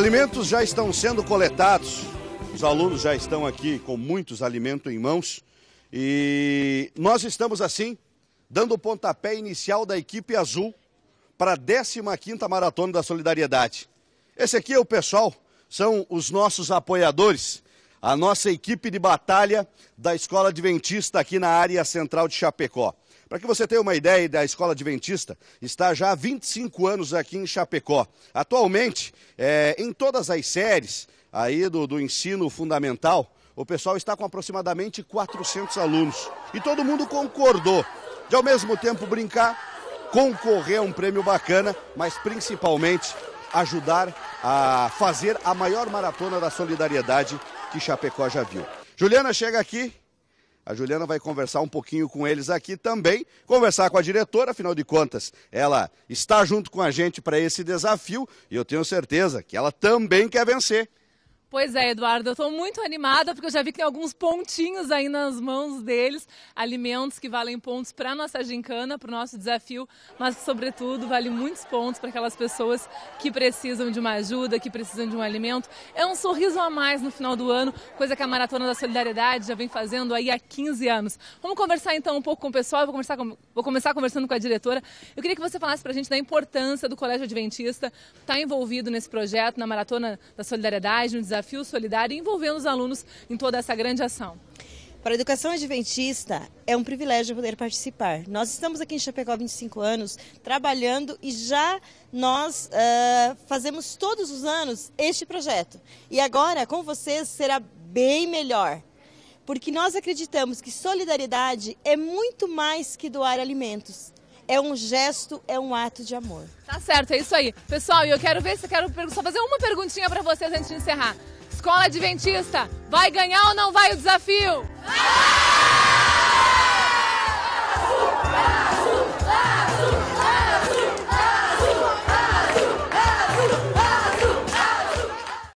Alimentos já estão sendo coletados. Os alunos já estão aqui com muitos alimentos em mãos. E nós estamos assim, dando o pontapé inicial da equipe azul para a 15ª Maratona da Solidariedade. Esse aqui é o pessoal, são os nossos apoiadores, a nossa equipe de batalha da Escola Adventista aqui na área central de Chapecó. Para que você tenha uma ideia da Escola Adventista, está já há 25 anos aqui em Chapecó. Atualmente, é, em todas as séries aí do, do ensino fundamental, o pessoal está com aproximadamente 400 alunos. E todo mundo concordou de ao mesmo tempo brincar, concorrer a um prêmio bacana, mas principalmente ajudar a fazer a maior maratona da solidariedade que Chapecó já viu. Juliana chega aqui a Juliana vai conversar um pouquinho com eles aqui também, conversar com a diretora, afinal de contas, ela está junto com a gente para esse desafio e eu tenho certeza que ela também quer vencer. Pois é, Eduardo, eu estou muito animada porque eu já vi que tem alguns pontinhos aí nas mãos deles, alimentos que valem pontos para nossa gincana, para o nosso desafio, mas sobretudo vale muitos pontos para aquelas pessoas que precisam de uma ajuda, que precisam de um alimento. É um sorriso a mais no final do ano, coisa que a Maratona da Solidariedade já vem fazendo aí há 15 anos. Vamos conversar então um pouco com o pessoal, vou, com, vou começar conversando com a diretora. Eu queria que você falasse para a gente da importância do Colégio Adventista estar tá envolvido nesse projeto, na Maratona da Solidariedade, no desafio desafio solidário envolvendo os alunos em toda essa grande ação. Para a educação adventista, é um privilégio poder participar. Nós estamos aqui em Chapecó há 25 anos, trabalhando e já nós uh, fazemos todos os anos este projeto. E agora, com vocês, será bem melhor. Porque nós acreditamos que solidariedade é muito mais que doar alimentos é um gesto, é um ato de amor. Tá certo, é isso aí. Pessoal, eu quero ver se quero só fazer uma perguntinha para vocês antes de encerrar. Escola Adventista, vai ganhar ou não vai o desafio? Vai!